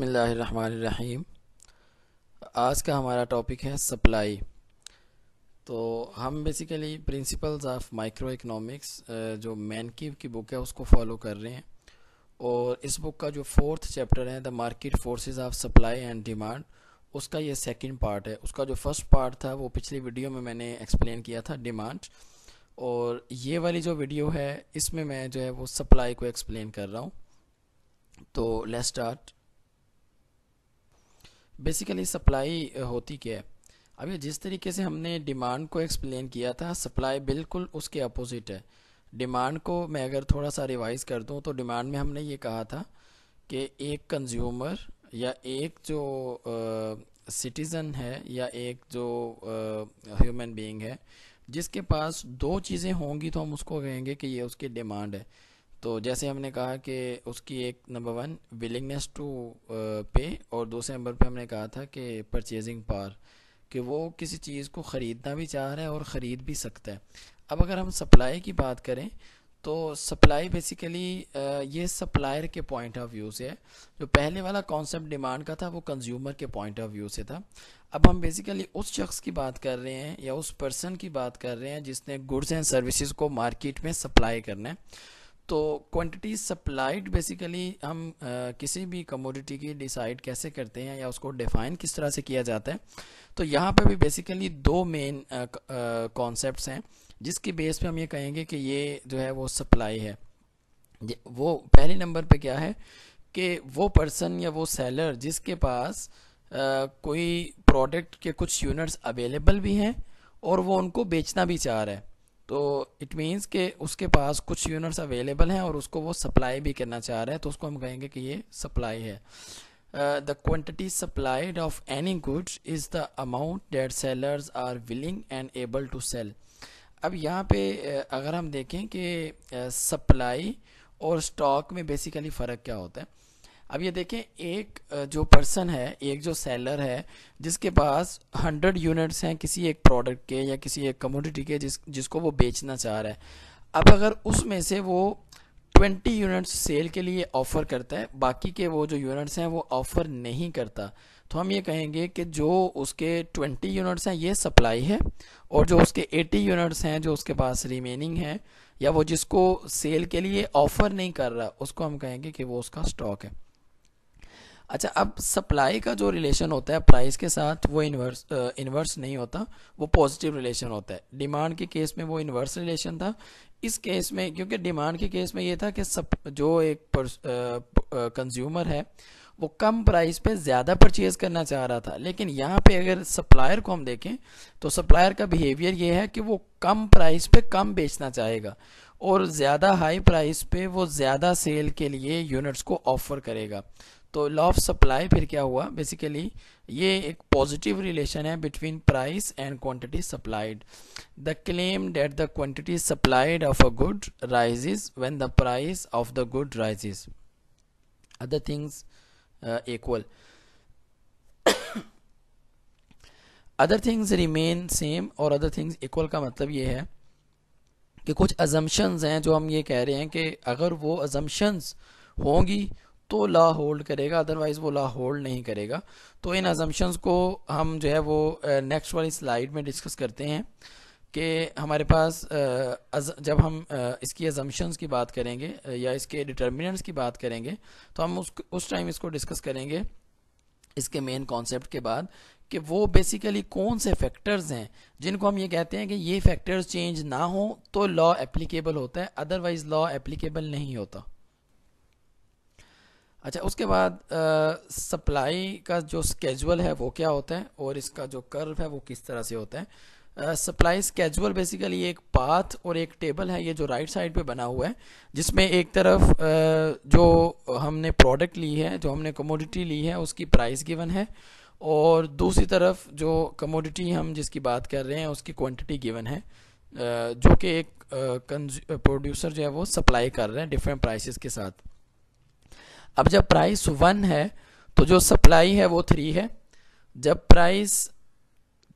बसमीम आज का हमारा टॉपिक है सप्लाई तो हम basically principles of microeconomics जो मैनकीव की बुक है उसको फॉलो कर रहे हैं और इस बुक का जो फोर्थ चैप्टर है the market forces of supply and demand उसका ये सेकंड पार्ट है उसका जो फर्स्ट पार्ट था वो पिछली वीडियो में मैंने एक्सप्लेन किया था डिमांड और ये वाली जो वीडियो है इसमें मैं जो है वो सप्लाई को एक्सप्लेन कर रहा हूँ तो let's start basically supply uh, होती क्या है अभी जिस तरीके से हमने डिमांड को एक्सप्लेन किया था सप्लाई बिल्कुल उसके अपोजिट है डिमांड को मैं अगर थोड़ा सा रिवाइज़ कर दूं तो डिमांड में हमने ये कहा था कि एक कंज्यूमर या एक जो सिटीज़न uh, है या एक जो ह्यूमन uh, बीइंग है जिसके पास दो चीज़ें होंगी तो हम उसको कहेंगे कि ये उसकी डिमांड है तो जैसे हमने कहा कि उसकी एक नंबर वन विलिंगनेस टू पे और दूसरे नंबर पे हमने कहा था कि परचेजिंग पार कि वो किसी चीज़ को ख़रीदना भी चाह रहा है और ख़रीद भी सकता है अब अगर हम सप्लाई की बात करें तो सप्लाई बेसिकली ये सप्लायर के पॉइंट ऑफ व्यू से है जो पहले वाला कॉन्सेप्ट डिमांड का था वो कंज्यूमर के पॉइंट ऑफ व्यू से था अब हम बेसिकली उस शख्स की बात कर रहे हैं या उस पर्सन की बात कर रहे हैं जिसने गुड्स एंड सर्विसेज को मार्केट में सप्लाई करना है तो क्वांटिटी सप्लाइड बेसिकली हम आ, किसी भी कमोडिटी की डिसाइड कैसे करते हैं या उसको डिफाइन किस तरह से किया जाता है तो यहाँ पर भी बेसिकली दो मेन कॉन्सेप्ट्स हैं जिसकी बेस पे हम ये कहेंगे कि ये जो है वो सप्लाई है वो पहले नंबर पे क्या है कि वो पर्सन या वो सेलर जिसके पास आ, कोई प्रोडक्ट के कुछ यूनिट्स अवेलेबल भी हैं और वो उनको बेचना भी चाह रहा है तो इट मीन्स के उसके पास कुछ यूनिट्स अवेलेबल हैं और उसको वो सप्लाई भी करना चाह रहा है तो उसको हम कहेंगे कि ये सप्लाई है the quantity supplied of any goods is the amount that sellers are willing and able to sell अब यहाँ पे uh, अगर हम देखें कि सप्लाई uh, और स्टॉक में बेसिकली फ़र्क क्या होता है अब ये देखें एक जो पर्सन है एक जो सेलर है जिसके पास हंड्रेड यूनिट्स हैं किसी एक प्रोडक्ट के या किसी एक कमोडिटी के जिस जिसको वो बेचना चाह रहा है अब अगर उसमें से वो ट्वेंटी यूनिट्स सेल के लिए ऑफ़र करता है बाकी के वो जो यूनिट्स हैं वो ऑफ़र नहीं करता तो हम ये कहेंगे कि जो उसके ट्वेंटी यूनिट्स हैं ये सप्लाई है और जो उसके एटी यूनिट्स हैं जो उसके पास रिमेनिंग है या वो जिसको सेल के लिए ऑफ़र नहीं कर रहा उसको हम कहेंगे कि वो उसका स्टॉक है अच्छा अब सप्लाई का जो रिलेशन होता है प्राइस के साथ वो इन्वर्स इन्वर्स नहीं होता वो पॉजिटिव रिलेशन होता है डिमांड के केस में वो इन्वर्स रिलेशन था इस केस में क्योंकि डिमांड के केस में ये था कि सब जो एक कंज्यूमर है वो कम प्राइस पे ज़्यादा परचेज करना चाह रहा था लेकिन यहाँ पे अगर सप्लायर को हम देखें तो सप्लायर का बिहेवियर ये है कि वो कम प्राइस पे कम बेचना चाहेगा और ज़्यादा हाई प्राइस पे वो ज़्यादा सेल के लिए यूनिट्स को ऑफ़र करेगा तो लॉ ऑफ सप्लाई फिर क्या हुआ बेसिकली ये एक पॉजिटिव रिलेशन है between price and quantity supplied the claim that the quantity supplied of a good rises when the price of the good rises other things equal other things remain same और other things equal का मतलब ये है कि कुछ assumptions हैं जो हम ये कह रहे हैं कि अगर वो अजम्पन्स होंगी तो ला होल्ड करेगा अदरवाइज वो ला होल्ड नहीं करेगा तो इन अजम्पन्स को हम जो है वो नेक्स्ट वाली स्लाइड में डिस्कस करते हैं कि हमारे पास जब हम इसकी अजम्पन्स की बात करेंगे या इसके डिटर्मिनेंट्स की बात करेंगे तो हम उस उस टाइम इसको डिस्कस करेंगे इसके मेन कॉन्सेप्ट के बाद कि वो बेसिकली कौन से फैक्टर्स हैं जिनको हम ये कहते हैं कि ये फैक्टर्स चेंज ना हो तो लॉ एप्लीकेबल होता है अदरवाइज लॉ एप्लीकेबल नहीं होता अच्छा उसके बाद सप्लाई का जो स्केजुअल है वो क्या होता है और इसका जो कर्व है वो किस तरह से होता है सप्लाई स्केजुअल बेसिकली एक पाथ और एक टेबल है ये जो राइट साइड पे बना हुआ है जिसमें एक तरफ आ, जो हमने प्रोडक्ट ली है जो हमने कमोडिटी ली है उसकी प्राइस गिवन है और दूसरी तरफ जो कमोडिटी हम जिसकी बात कर रहे हैं उसकी क्वांटिटी गिवन है जो कि एक प्रोड्यूसर जो है वो सप्लाई कर रहे हैं डिफरेंट प्राइसेस के साथ अब जब प्राइस वन है तो जो सप्लाई है वो थ्री है जब प्राइस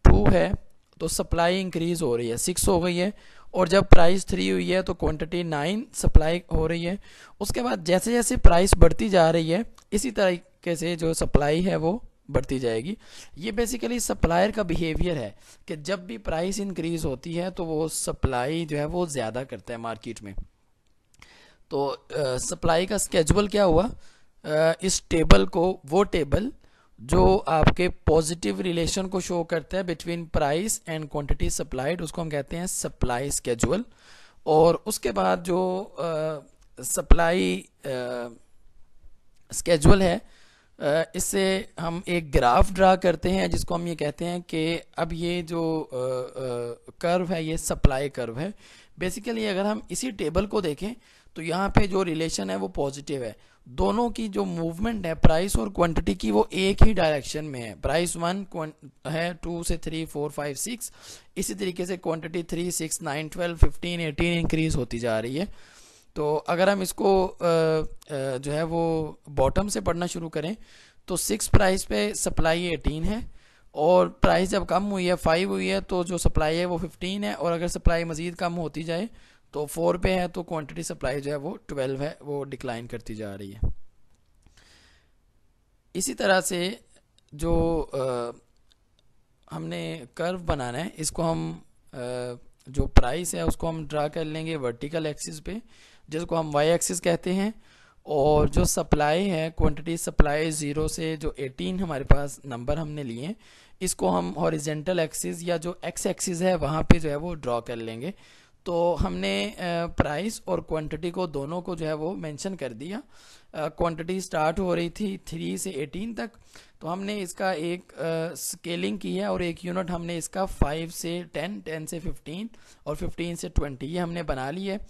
टू है तो सप्लाई इंक्रीज हो रही है सिक्स हो गई है और जब प्राइस थ्री हुई है तो क्वांटिटी नाइन सप्लाई हो रही है उसके बाद जैसे जैसे प्राइस बढ़ती जा रही है इसी तरीके से जो सप्लाई है वो बढ़ती जाएगी ये बेसिकली सप्लायर का बिहेवियर है कि जब भी प्राइस इंक्रीज़ होती है तो वो सप्लाई जो है वो ज़्यादा करता है मार्केट में तो सप्लाई का स्केजुअल क्या हुआ आ, इस टेबल को वो टेबल जो आपके पॉजिटिव रिलेशन को शो करता है between price and quantity supplied उसको हम कहते हैं सप्लाई स्केजुअल और उसके बाद जो सप्लाई स्केजुअल है आ, इससे हम एक ग्राफ ड्रा करते हैं जिसको हम ये कहते हैं कि अब ये जो आ, आ, कर्व है ये सप्लाई कर्व है बेसिकली अगर हम इसी टेबल को देखें तो यहाँ पे जो रिलेशन है वो पॉजिटिव है दोनों की जो मूवमेंट है प्राइस और क्वांटिटी की वो एक ही डायरेक्शन में है प्राइस वन है टू से थ्री फोर फाइव सिक्स इसी तरीके से quantity three six nine twelve fifteen eighteen increase होती जा रही है तो अगर हम इसको जो है वो बॉटम से पढ़ना शुरू करें तो सिक्स प्राइस पे सप्लाई एटीन है और प्राइस जब कम हुई है फाइव हुई है तो जो सप्लाई है वो फिफ्टीन है और अगर सप्लाई मज़ीद कम होती जाए तो फोर पे है तो क्वांटिटी सप्लाई जो है वो ट्वेल्व है वो डिक्लाइन करती जा रही है इसी तरह से जो आ, हमने कर्व बनाना है इसको हम आ, जो प्राइस है उसको हम ड्रा कर लेंगे वर्टिकल एक्सिस पे जिसको हम वाई एक्सिस कहते हैं और जो सप्लाई है क्वांटिटी सप्लाई ज़ीरो से जो 18 हमारे पास नंबर हमने लिए इसको हम हॉरिजेंटल एक्सिस या जो एक्स एक्सिस है वहाँ पे जो है वो ड्रॉ कर लेंगे तो हमने प्राइस और क्वांटिटी को दोनों को जो है वो मेंशन कर दिया क्वांटिटी स्टार्ट हो रही थी थ्री से एटीन तक तो हमने इसका एक स्केलिंग की है और एक यूनिट हमने इसका फाइव से टेन टेन से फिफ्टीन और फिफ्टीन से ट्वेंटी ये हमने बना ली है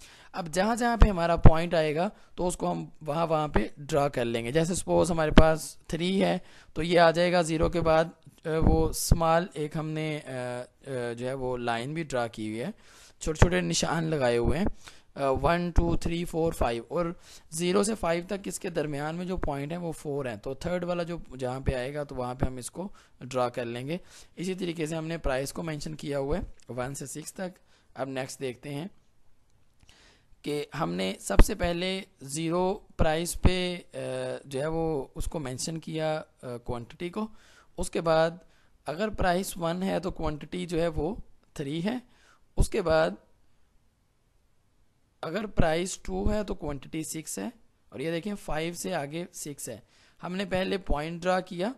अब जहाँ जहाँ पे हमारा पॉइंट आएगा तो उसको हम वहाँ वहाँ पे ड्रा कर लेंगे जैसे सपोज हमारे पास थ्री है तो ये आ जाएगा ज़ीरो के बाद वो स्मॉल एक हमने जो है वो लाइन भी ड्रा की हुई है छोटे छोटे निशान लगाए हुए हैं one two three four five और ज़ीरो से फाइव तक इसके दरमियान में जो पॉइंट है वो फोर हैं तो थर्ड वाला जो जहाँ पे आएगा तो वहाँ पे हम इसको ड्रा कर लेंगे इसी तरीके से हमने प्राइस को मेंशन किया हुआ है वन से सिक्स तक अब नेक्स्ट देखते हैं कि हमने सबसे पहले ज़ीरो प्राइस पे जो है वो उसको मेंशन किया क्वांटिटी को उसके बाद अगर प्राइस वन है तो क्वान्टिटी जो है वो थ्री है उसके बाद अगर प्राइस टू है तो क्वांटिटी सिक्स है और ये देखें फाइव से आगे सिक्स है हमने पहले पॉइंट ड्रा किया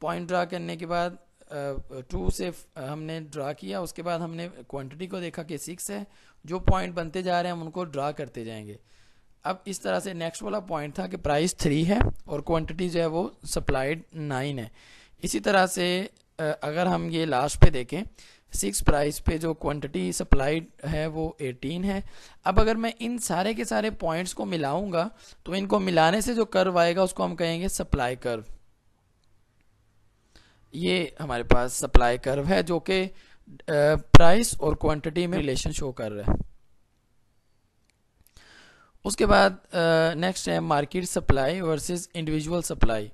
पॉइंट ड्रा करने के बाद टू से हमने ड्रा किया उसके बाद हमने क्वांटिटी को देखा कि सिक्स है जो पॉइंट बनते जा रहे हैं हम उनको ड्रा करते जाएंगे अब इस तरह से नेक्स्ट वाला पॉइंट था कि प्राइस थ्री है और क्वांटिटी जो है वो सप्लाइड नाइन है इसी तरह से अगर हम ये लास्ट पे देखें सिक्स प्राइस पे जो क्वांटिटी सप्लाइड है वो 18 है अब अगर मैं इन सारे के सारे पॉइंट्स को मिलाऊंगा तो इनको मिलाने से जो कर्व आएगा उसको हम कहेंगे सप्लाई कर्व ये हमारे पास सप्लाई कर्व है जो कि प्राइस और क्वांटिटी में रिलेशन शो कर रहा है उसके बाद नेक्स्ट है market supply versus individual supply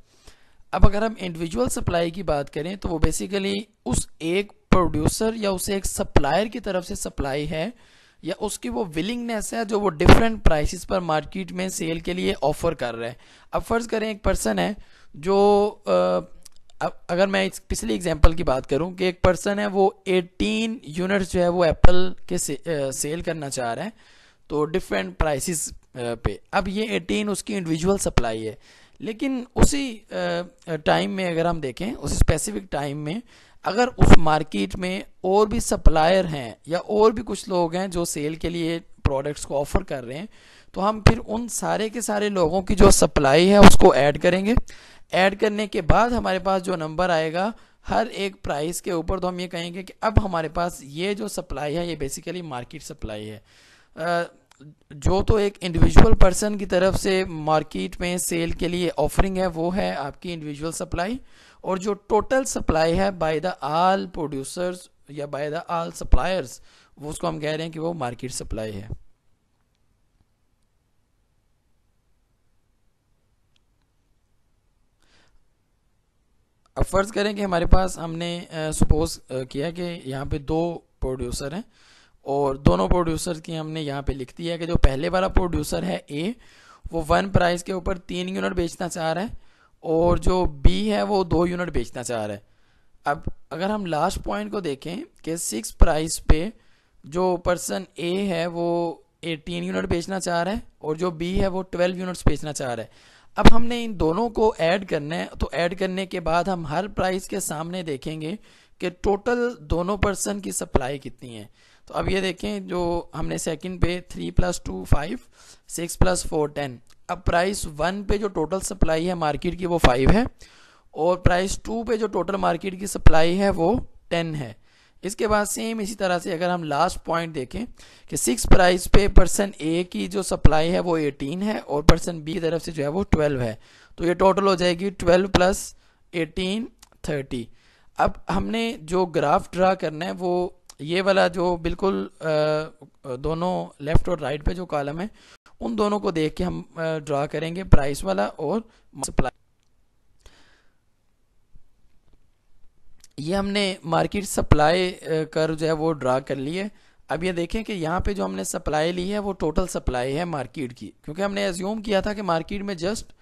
अब अगर हम इंडिविजुअल सप्लाई की बात करें तो वो बेसिकली उस एक प्रोड्यूसर या उसे एक सप्लायर की तरफ से सप्लाई है या उसकी वो विलिंगनेस है जो वो डिफरेंट प्राइसेस पर मार्केट में सेल के लिए ऑफर कर रहे हैं अब फर्ज करें एक पर्सन है जो आ, अगर मैं इस पिछली एग्जांपल की बात करूं कि एक पर्सन है वो 18 यूनिट्स जो है वो एप्पल के से, आ, सेल करना चाह रहे हैं तो डिफरेंट प्राइसेस पे अब ये 18 उसकी इंडिविजुअल सप्लाई है लेकिन उसी टाइम में अगर हम देखें उस स्पेसिफिक टाइम में अगर उस मार्केट में और भी सप्लायर हैं या और भी कुछ लोग हैं जो सेल के लिए प्रोडक्ट्स को ऑफ़र कर रहे हैं तो हम फिर उन सारे के सारे लोगों की जो सप्लाई है उसको ऐड करेंगे ऐड करने के बाद हमारे पास जो नंबर आएगा हर एक प्राइस के ऊपर तो हम ये कहेंगे कि अब हमारे पास ये जो सप्लाई है ये बेसिकली मार्केट सप्लाई है आ, जो तो एक इंडिविजुअल पर्सन की तरफ से मार्केट में सेल के लिए ऑफरिंग है वो है आपकी इंडिविजुअल सप्लाई और जो टोटल सप्लाई है बाय द आल प्रोड्यूसर्स या बाय द आल सप्लायर्स वो उसको हम कह रहे हैं कि वो मार्केट सप्लाई है अब फर्ज करें कि हमारे पास हमने सपोज किया कि यहाँ पे दो प्रोड्यूसर हैं और दोनों प्रोड्यूसर की हमने यहाँ पे लिख दी है कि जो पहले वाला प्रोड्यूसर है ए वो वन प्राइस के ऊपर तीन यूनिट बेचना चाह रहा है और जो बी है वो दो यूनिट बेचना चाह रहा है अब अगर हम लास्ट पॉइंट को देखें कि सिक्स प्राइस पे जो पर्सन ए है वो एटीन यूनिट बेचना चाह रहा है और जो बी है वो ट्वेल्व यूनिट्स बेचना चाह रहा है अब हमने इन दोनों को ऐड करना है तो ऐड करने के बाद हम हर प्राइस के सामने देखेंगे कि टोटल दोनों पर्सन की सप्लाई कितनी है तो अब ये देखें जो हमने सेकंड पे three plus two five six plus four ten अब प्राइस वन पे जो टोटल सप्लाई है मार्केट की वो फाइव है और प्राइस टू पे जो टोटल मार्केट की सप्लाई है वो टेन है इसके बाद सेम इसी तरह से अगर हम लास्ट पॉइंट देखें कि सिक्स प्राइस पे पर्सन ए की जो सप्लाई है वो एटीन है और पर्सन बी की तरफ से जो है वो ट्वेल्व है तो ये टोटल हो जाएगी ट्वेल्व प्लस एटीन थर्टी अब हमने जो ग्राफ ड्रा करना है वो ये वाला जो बिल्कुल दोनों लेफ़्ट और राइट पे जो कॉलम है उन दोनों को देख के हम ड्रा करेंगे प्राइस वाला और सप्लाई ये हमने मार्केट सप्लाई कर जो है वो ड्रा कर लिए अब ये देखें कि यहाँ पे जो हमने सप्लाई ली है वो टोटल सप्लाई है मार्केट की क्योंकि हमने एज्यूम किया था कि मार्केट में जस्ट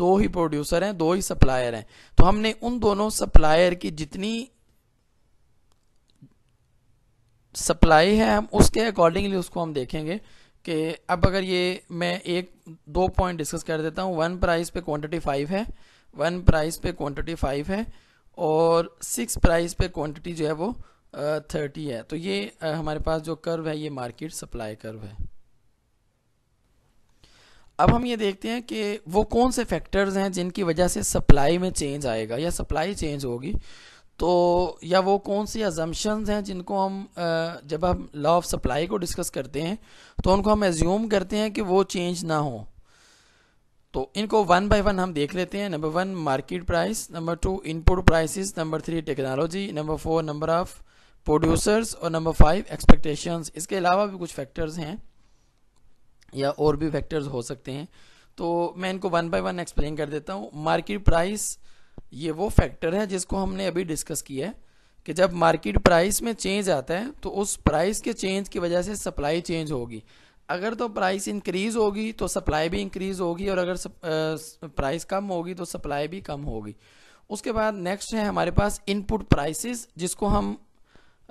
दो ही प्रोड्यूसर हैं दो ही सप्लायर हैं तो हमने उन दोनों सप्लायर की जितनी सप्लाई है हम उसके अकॉर्डिंगली उसको हम देखेंगे कि अब अगर ये मैं एक दो पॉइंट डिस्कस कर देता हूँ वन प्राइस पे क्वांटिटी फाइव है वन प्राइस पे क्वांटिटी फाइव है और सिक्स प्राइस पे क्वांटिटी जो है वो थर्टी है तो ये हमारे पास जो कर्व है ये मार्केट सप्लाई कर्व है अब हम ये देखते हैं कि वो कौन से फैक्टर्स हैं जिनकी वजह से सप्लाई में चेंज आएगा या सप्लाई चेंज होगी तो या वो कौन सी अजम्पन्स हैं जिनको हम जब हम लॉ ऑफ सप्लाई को डिस्कस करते हैं तो उनको हम एज्यूम करते हैं कि वो चेंज ना हो तो इनको वन बाय वन हम देख लेते हैं number one market price number two input prices number three technology number four number of producers और नंबर फाइव एक्सपेक्टेशंस इसके अलावा भी कुछ फैक्टर्स हैं या और भी फैक्टर्स हो सकते हैं तो मैं इनको वन बाय वन एक्सप्लेन कर देता हूँ मार्केट प्राइस ये वो फैक्टर है जिसको हमने अभी डिस्कस किया है कि जब मार्केट प्राइस में चेंज आता है तो उस प्राइस के चेंज की वजह से सप्लाई चेंज होगी अगर तो प्राइस इंक्रीज होगी तो सप्लाई भी इंक्रीज होगी और अगर प्राइस कम होगी तो सप्लाई भी कम होगी उसके बाद नेक्स्ट है हमारे पास इनपुट प्राइसेस जिसको हम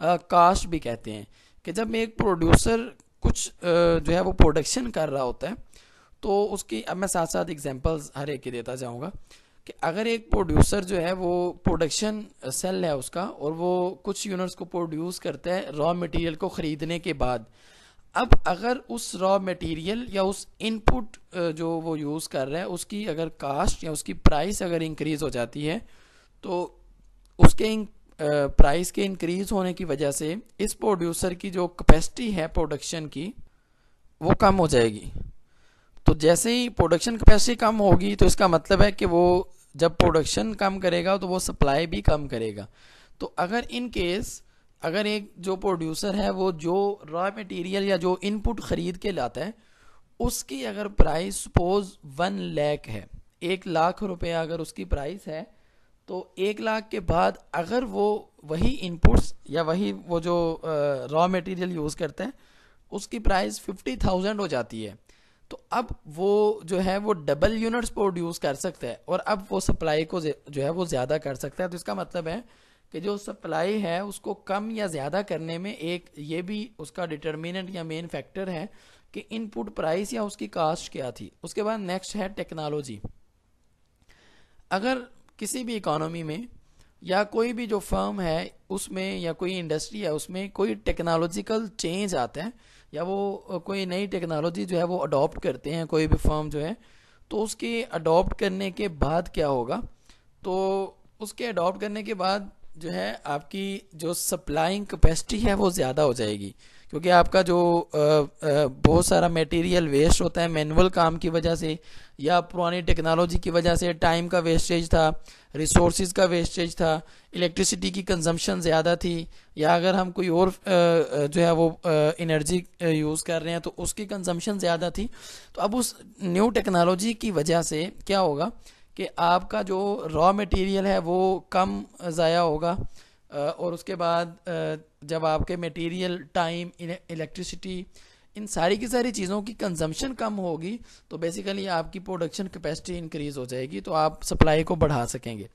कास्ट भी कहते हैं कि जब एक प्रोड्यूसर कुछ आ, जो है वो प्रोडक्शन कर रहा होता है तो उसकी अब मैं साथ साथ एग्जांपल्स हर एक की देता जाऊँगा कि अगर एक प्रोड्यूसर जो है वो प्रोडक्शन सेल है उसका और वो कुछ यूनिट्स को प्रोड्यूस करता है रॉ मटेरियल को ख़रीदने के बाद अब अगर उस रॉ मटेरियल या उस इनपुट जो वो यूज़ कर रहा है उसकी अगर कास्ट या उसकी प्राइस अगर इंक्रीज़ हो जाती है तो उसके प्राइस के इंक्रीज़ होने की वजह से इस प्रोड्यूसर की जो कैपेसिटी है प्रोडक्शन की वो कम हो जाएगी तो जैसे ही प्रोडक्शन कैपेसिटी कम होगी तो इसका मतलब है कि वो जब प्रोडक्शन कम करेगा तो वो सप्लाई भी कम करेगा तो अगर इन केस अगर एक जो प्रोड्यूसर है वो जो रॉ मटेरियल या जो इनपुट ख़रीद के लाता है उसकी अगर प्राइस सपोज वन लैख है एक लाख रुपया अगर उसकी प्राइस है तो एक लाख के बाद अगर वो वही इनपुट्स या वही वो जो रॉ मटेरियल यूज़ करते हैं उसकी प्राइस फिफ्टी थाउजेंड हो जाती है तो अब वो जो है वो डबल यूनिट्स प्रोड्यूस कर सकता है और अब वो सप्लाई को जो है वो ज़्यादा कर सकता है तो इसका मतलब है कि जो सप्लाई है उसको कम या ज़्यादा करने में एक ये भी उसका डिटर्मिनेंट या मेन फैक्टर है कि इनपुट प्राइस या उसकी कास्ट क्या थी उसके बाद नेक्स्ट है टेक्नोलॉजी अगर किसी भी इकोनॉमी में या कोई भी जो फर्म है उसमें या कोई इंडस्ट्री है उसमें कोई टेक्नोलॉजिकल चेंज आता है या वो कोई नई टेक्नोलॉजी जो है वो अडॉप्ट करते हैं कोई भी फॉर्म जो है तो उसके अडॉप्ट करने के बाद क्या होगा तो उसके अडॉप्ट करने के बाद जो है आपकी जो सप्लाइंग कैपेसिटी है वो ज़्यादा हो जाएगी क्योंकि आपका जो बहुत सारा मटेरियल वेस्ट होता है मैनुअल काम की वजह से या पुरानी टेक्नोलॉजी की वजह से टाइम का वेस्टेज था रिसोर्स का वेस्टेज था इलेक्ट्रिसिटी की कंजम्पशन ज़्यादा थी या अगर हम कोई और जो है वो एनर्जी यूज़ कर रहे हैं तो उसकी कंजम्पशन ज़्यादा थी तो अब उस न्यू टेक्नोलॉजी की वजह से क्या होगा कि आपका जो रॉ मटेरियल है वो कम ज़ाया होगा और उसके बाद जब आपके मटेरियल टाइम इलेक्ट्रिसिटी इन सारी की सारी चीज़ों की कंजम्पशन कम होगी तो बेसिकली आपकी प्रोडक्शन कैपेसिटी इंक्रीज़ हो जाएगी तो आप सप्लाई को बढ़ा सकेंगे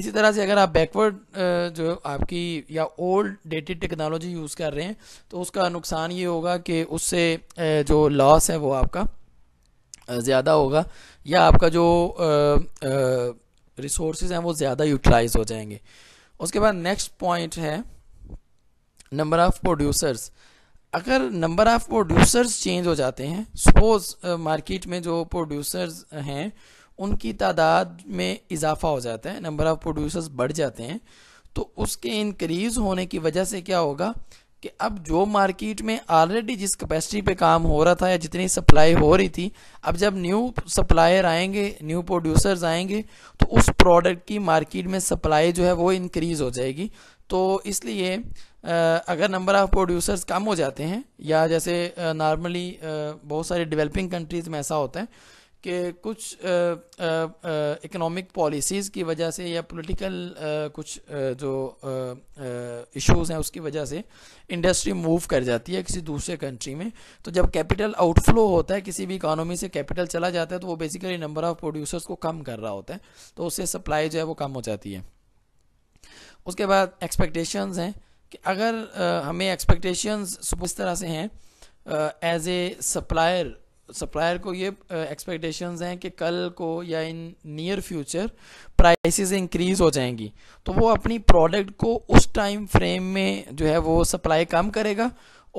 इसी तरह से अगर आप बैकवर्ड जो आपकी या ओल्ड डेटेड टेक्नोलॉजी यूज़ कर रहे हैं तो उसका नुकसान ये होगा कि उससे जो लॉस है वो आपका ज़्यादा होगा या आपका जो रिसोर्स हैं वो ज़्यादा यूटिलाइज हो जाएंगे उसके बाद नेक्स्ट पॉइंट है नंबर ऑफ़ प्रोड्यूसर्स अगर नंबर ऑफ प्रोड्यूसर्स चेंज हो जाते हैं सपोज मार्केट uh, में जो प्रोड्यूसर्स हैं उनकी तादाद में इजाफा हो जाता है नंबर ऑफ प्रोड्यूसर्स बढ़ जाते हैं तो उसके इंक्रीज होने की वजह से क्या होगा कि अब जो मार्केट में ऑलरेडी जिस कैपेसिटी पे काम हो रहा था या जितनी सप्लाई हो रही थी अब जब न्यू सप्लायर आएंगे न्यू प्रोड्यूसर्स आएंगे तो उस प्रोडक्ट की मार्केट में सप्लाई जो है वो इंक्रीज हो जाएगी तो इसलिए अगर नंबर ऑफ़ प्रोड्यूसर्स कम हो जाते हैं या जैसे नॉर्मली बहुत सारे डेवलपिंग कंट्रीज़ में ऐसा होता है कि कुछ इकोनॉमिक पॉलिसीज़ की वजह से या पॉलिटिकल कुछ जो इश्यूज़ हैं उसकी वजह से इंडस्ट्री मूव कर जाती है किसी दूसरे कंट्री में तो जब कैपिटल आउटफ्लो होता है किसी भी इकानमी से कैपिटल चला जाता है तो वो बेसिकली नंबर ऑफ़ प्रोड्यूसर्स को कम कर रहा होता है तो उससे सप्लाई जो है वो कम हो जाती है उसके बाद एक्सपेक्टेशंस हैं कि अगर आ, हमें एक्सपेक्टेशंस सुबह इस तरह से हैं एज ए सप्लायर सप्लायर को ये एक्सपेक्टेशंस हैं कि कल को या in near future prices increase हो जाएंगी तो वो अपनी प्रोडक्ट को उस टाइम फ्रेम में जो है वो सप्लाई कम करेगा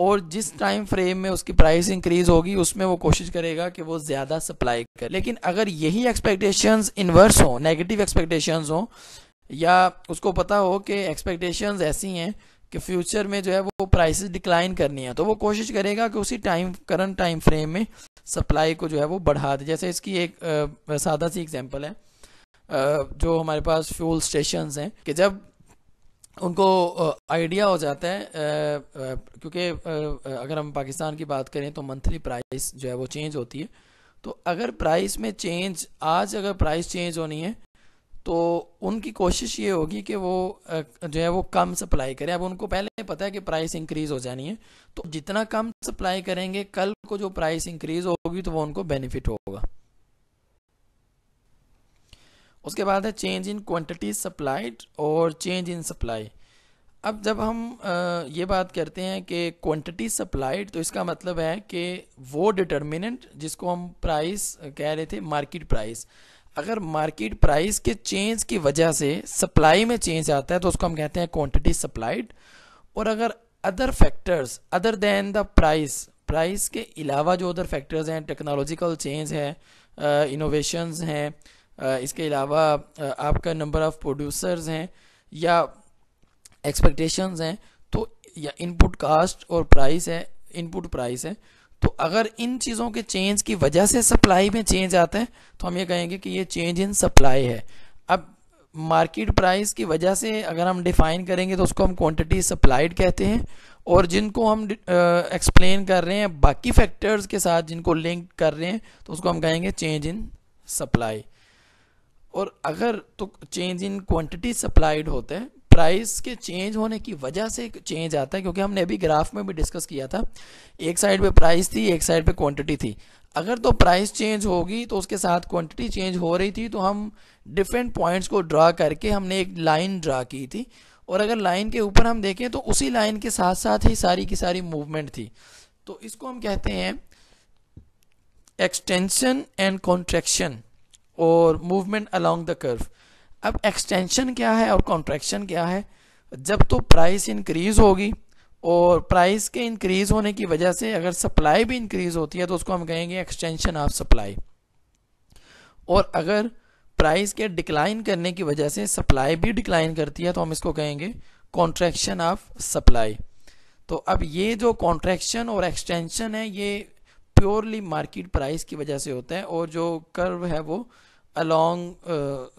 और जिस टाइम फ्रेम में उसकी प्राइस इंक्रीज होगी उसमें वो कोशिश करेगा कि वो ज़्यादा सप्लाई करे लेकिन अगर यही एक्सपेक्टेशंस इन्वर्स हो नेगेटिव एक्सपेक्टेशंस हो या उसको पता हो कि एक्सपेक्टेशंस ऐसी हैं कि फ्यूचर में जो है वो प्राइसेस डिक्लाइन करनी है तो वो कोशिश करेगा कि उसी टाइम करंट टाइम फ्रेम में सप्लाई को जो है वो बढ़ा दे जैसे इसकी एक आ, सादा सी एग्जांपल है आ, जो हमारे पास फ्यूल स्टेशन हैं कि जब उनको आइडिया हो जाता है क्योंकि अगर हम पाकिस्तान की बात करें तो मंथली प्राइस जो है वो चेंज होती है तो अगर प्राइस में चेंज आज अगर प्राइस चेंज होनी है तो उनकी कोशिश ये होगी कि वो जो है वो कम सप्लाई करें अब उनको पहले पता है कि प्राइस इंक्रीज हो जानी है तो जितना कम सप्लाई करेंगे कल को जो प्राइस इंक्रीज होगी तो वो उनको बेनिफिट होगा उसके बाद है चेंज इन क्वांटिटी सप्लाइड और चेंज इन सप्लाई अब जब हम ये बात करते हैं कि क्वांटिटी सप्लाइड तो इसका मतलब है कि वो डिटर्मिनेंट जिसको हम प्राइस कह रहे थे मार्केट प्राइस अगर मार्केट प्राइस के चेंज की वजह से सप्लाई में चेंज आता है तो उसको हम कहते हैं क्वांटिटी सप्लाइड और अगर other factors other than the price price के अलावा जो अदर फैक्टर्स हैं टेक्नोलॉजिकल चेंज है इनोवेशंस हैं इसके अलावा आपका नंबर ऑफ़ प्रोड्यूसर्स हैं या एक्सपेक्टेशंस हैं तो या इनपुट कास्ट और प्राइस है इनपुट प्राइस है तो अगर इन चीज़ों के चेंज की वजह से सप्लाई में चेंज आते हैं तो हम ये कहेंगे कि ये चेंज इन सप्लाई है अब मार्केट प्राइस की वजह से अगर हम डिफ़ाइन करेंगे तो उसको हम क्वांटिटी सप्लाइड कहते हैं और जिनको हम एक्सप्लेन कर रहे हैं बाकी फैक्टर्स के साथ जिनको लिंक कर रहे हैं तो उसको हम कहेंगे चेंज इन सप्लाई और अगर तो चेंज इन क्वांटिटी सप्लाइड होता है प्राइस के चेंज होने की वजह से चेंज आता है क्योंकि हमने अभी ग्राफ में भी डिस्कस किया था एक साइड पे प्राइस थी एक साइड पे क्वांटिटी थी अगर तो प्राइस चेंज होगी तो उसके साथ क्वांटिटी चेंज हो रही थी तो हम डिफरेंट पॉइंट्स को ड्रा करके हमने एक लाइन ड्रा की थी और अगर लाइन के ऊपर हम देखें तो उसी लाइन के साथ साथ ही सारी की सारी मूवमेंट थी तो इसको हम कहते हैं एक्सटेंशन एंड कॉन्ट्रेक्शन और मूवमेंट अलॉन्ग द कर्व अब एक्सटेंशन क्या है और कॉन्ट्रैक्शन क्या है जब तो प्राइस इंक्रीज होगी और प्राइस के इंक्रीज होने की वजह से अगर सप्लाई भी इंक्रीज होती है तो उसको हम कहेंगे एक्सटेंशन ऑफ सप्लाई और अगर प्राइस के डिक्लाइन करने की वजह से सप्लाई भी डिक्लाइन करती है तो हम इसको कहेंगे कॉन्ट्रैक्शन ऑफ सप्लाई तो अब ये जो कॉन्ट्रैक्शन और एक्सटेंशन है ये प्योरली मार्केट प्राइस की वजह से होता है और जो कर्व है वो अलोंग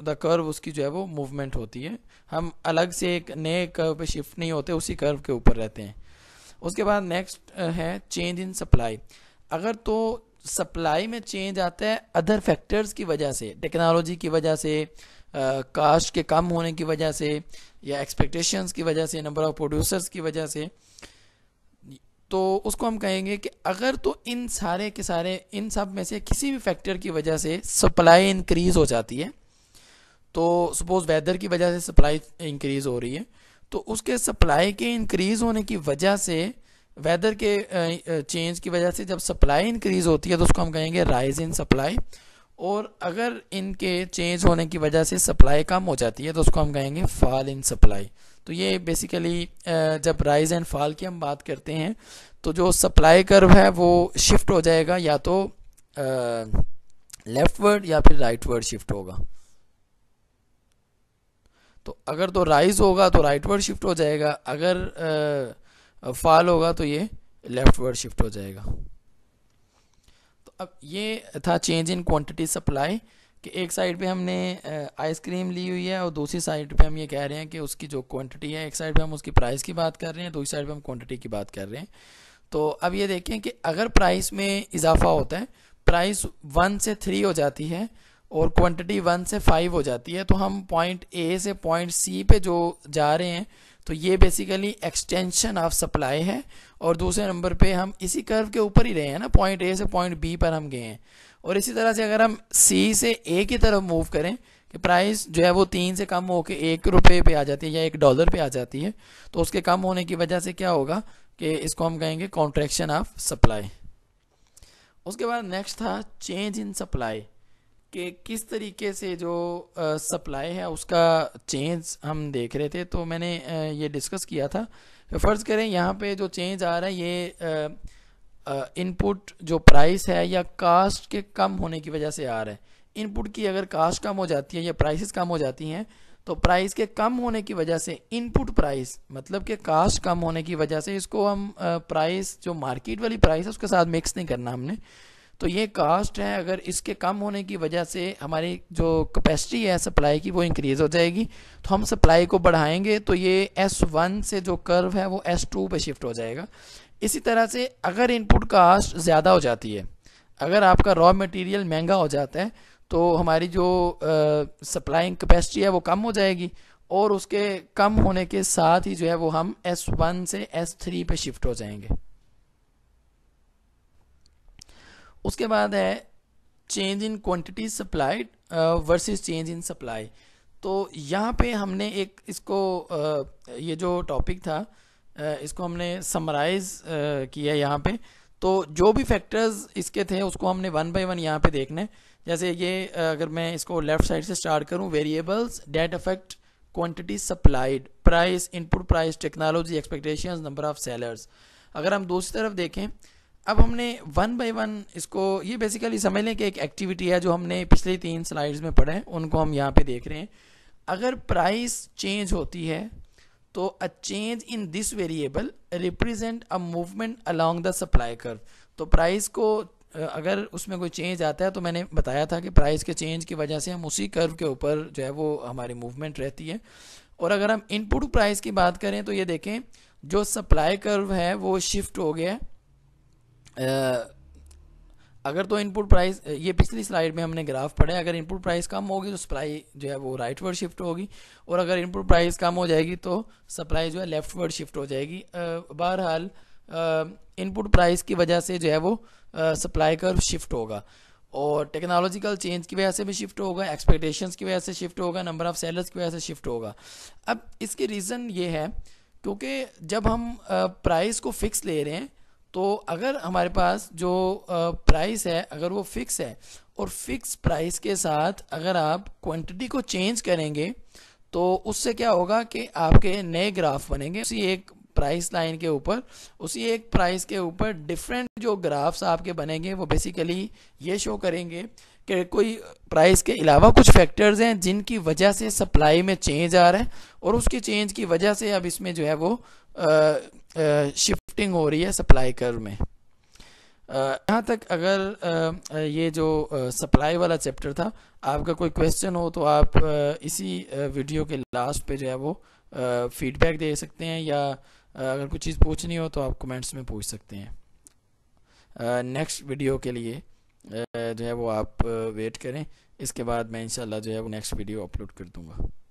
द कर्व उसकी जो है वो मूवमेंट होती है हम अलग से एक नए कर्व पे शिफ्ट नहीं होते उसी कर्व के ऊपर रहते हैं उसके बाद नेक्स्ट uh, है चेंज इन सप्लाई अगर तो सप्लाई में चेंज आता है अदर फैक्टर्स की वजह से टेक्नोलॉजी की वजह से कास्ट uh, के कम होने की वजह से या एक्सपेक्टेशंस की वजह से नंबर ऑफ प्रोड्यूसर्स की वजह से तो उसको हम कहेंगे कि अगर तो इन सारे के सारे इन सब में से किसी भी फैक्टर की वजह से सप्लाई इंक्रीज़ हो जाती है तो सपोज़ वेदर की वजह से सप्लाई इंक्रीज़ हो रही है तो उसके सप्लाई के इंक्रीज़ होने की वजह से वेदर के चेंज की वजह से जब सप्लाई इंक्रीज़ होती है तो उसको हम कहेंगे राइज इन सप्लाई और अगर इनके चेंज होने की वजह से सप्लाई कम हो जाती है तो उसको हम कहेंगे फॉल इन सप्लाई तो ये बेसिकली जब राइज एंड फॉल की हम बात करते हैं तो जो सप्लाई कर्व है वो शिफ्ट हो जाएगा या तो लेफ़्ट वर्ड या फिर राइट वर्ड शिफ्ट होगा तो अगर तो राइज होगा तो राइट वर्ड शिफ्ट हो जाएगा अगर फॉल होगा तो ये लेफ़्ट वर्ड शिफ्ट हो जाएगा अब ये था चेंज इन क्वांटिटी सप्लाई कि एक साइड पे हमने आइसक्रीम uh, ली हुई है और दूसरी साइड पे हम ये कह रहे हैं कि उसकी जो क्वांटिटी है एक साइड पे हम उसकी प्राइस की बात कर रहे हैं दूसरी साइड पे हम क्वांटिटी की बात कर रहे हैं तो अब ये देखें कि अगर प्राइस में इजाफा होता है प्राइस वन से थ्री हो जाती है और क्वांटिटी वन से फाइव हो जाती है तो हम पॉइंट ए से पॉइंट सी पे जो जा रहे हैं तो ये बेसिकली एक्सटेंशन ऑफ सप्लाई है और दूसरे नंबर पे हम इसी कर्व के ऊपर ही रहे हैं ना पॉइंट ए से पॉइंट बी पर हम गए हैं और इसी तरह से अगर हम सी से ए की तरफ मूव करें कि प्राइस जो है वो तीन से कम होकर एक रुपये पे आ जाती है या एक डॉलर पर आ जाती है तो उसके कम होने की वजह से क्या होगा कि इसको हम कहेंगे कॉन्ट्रैक्शन ऑफ सप्लाई उसके बाद नेक्स्ट था चेंज इन सप्लाई कि किस तरीके से जो सप्लाई है उसका चेंज हम देख रहे थे तो मैंने ये डिस्कस किया था फ़र्ज़ करें यहाँ पे जो चेंज आ रहा है ये इनपुट जो प्राइस है या कास्ट के कम होने की वजह से आ रहा है इनपुट की अगर कास्ट कम हो जाती है या प्राइसेस कम हो जाती हैं तो प्राइस के कम होने की वजह से इनपुट प्राइस मतलब कि कास्ट कम होने की वजह से इसको हम प्राइस जो मार्केट वाली प्राइस है उसके साथ मिक्स नहीं करना हमने तो ये कास्ट है अगर इसके कम होने की वजह से हमारी जो कैपेसिटी है सप्लाई की वो इंक्रीज़ हो जाएगी तो हम सप्लाई को बढ़ाएंगे तो ये एस वन से जो कर्व है वो एस टू पर शिफ्ट हो जाएगा इसी तरह से अगर इनपुट कास्ट ज़्यादा हो जाती है अगर आपका रॉ मटेरियल महंगा हो जाता है तो हमारी जो सप्लाइंग कैपेसिटी है वो कम हो जाएगी और उसके कम होने के साथ ही जो है वो हम एस वन से एस थ्री पे शिफ्ट हो जाएंगे उसके बाद है change in quantity supplied versus change in supply तो यहाँ पे हमने एक इसको uh, ये जो टॉपिक था uh, इसको हमने समराइज uh, किया यहाँ पे तो जो भी फैक्टर्स इसके थे उसको हमने वन बाय वन यहाँ पे देखने जैसे ये uh, अगर मैं इसको लेफ्ट साइड से स्टार्ट करूँ variables that affect quantity supplied price input price technology expectations number of sellers अगर हम दूसरी तरफ देखें अब हमने वन बाय वन इसको ये बेसिकली समझ लें कि एक एक्टिविटी है जो हमने पिछले तीन स्लाइड्स में पढ़े हैं उनको हम यहाँ पे देख रहे हैं अगर प्राइस चेंज होती है तो, तो a change in this variable represent a movement along the supply curve तो प्राइस को अगर उसमें कोई चेंज आता है तो मैंने बताया था कि प्राइस के चेंज की वजह से हम उसी कर्व के ऊपर जो है वो हमारी मूवमेंट रहती है और अगर हम इनपुट प्राइस की बात करें तो ये देखें जो सप्लाई कर्व है वो शिफ्ट हो गया है अगर तो इनपुट प्राइस ये पिछली स्लाइड में हमने ग्राफ पढ़े अगर इनपुट प्राइस कम होगी तो सप्लाई जो है वो राइट वर्ड शिफ्ट होगी और अगर इनपुट प्राइस कम हो जाएगी तो सप्लाई जो है लेफ्ट वर्ड शिफ्ट हो जाएगी बहरहाल इनपुट प्राइस की वजह से जो है वो सप्लाई कर्व शिफ्ट होगा और टेक्नोलॉजिकल चेंज की वजह से भी शिफ्ट होगा एक्सपेक्टेशंस की वजह से शिफ्ट होगा नंबर ऑफ़ सेलर्स की वजह से शिफ्ट होगा अब इसकी रीज़न ये है क्योंकि जब हम प्राइस को फिक्स ले रहे हैं तो अगर हमारे पास जो प्राइस है अगर वो फिक्स है और फिक्स प्राइस के साथ अगर आप क्वांटिटी को चेंज करेंगे तो उससे क्या होगा कि आपके नए ग्राफ बनेंगे उसी एक प्राइस लाइन के ऊपर उसी एक प्राइस के ऊपर डिफरेंट जो ग्राफ्स आपके बनेंगे वो बेसिकली ये शो करेंगे कि कोई प्राइस के अलावा कुछ फैक्टर्स हैं जिनकी वजह से सप्लाई में चेंज आ रहा है और उसकी चेंज की वजह से अब इसमें जो है वो आ, शिफ्टिंग हो रही है सप्लाई कर्व में यहाँ तक अगर ये जो सप्लाई वाला चैप्टर था आपका कोई क्वेश्चन हो तो आप इसी वीडियो के लास्ट पे जो है वो फीडबैक दे सकते हैं या अगर कुछ चीज़ पूछनी हो तो आप कमेंट्स में पूछ सकते हैं नेक्स्ट वीडियो के लिए जो है वो आप वेट करें इसके बाद मैं इंशाल्लाह जो है वो नेक्स्ट वीडियो अपलोड कर दूँगा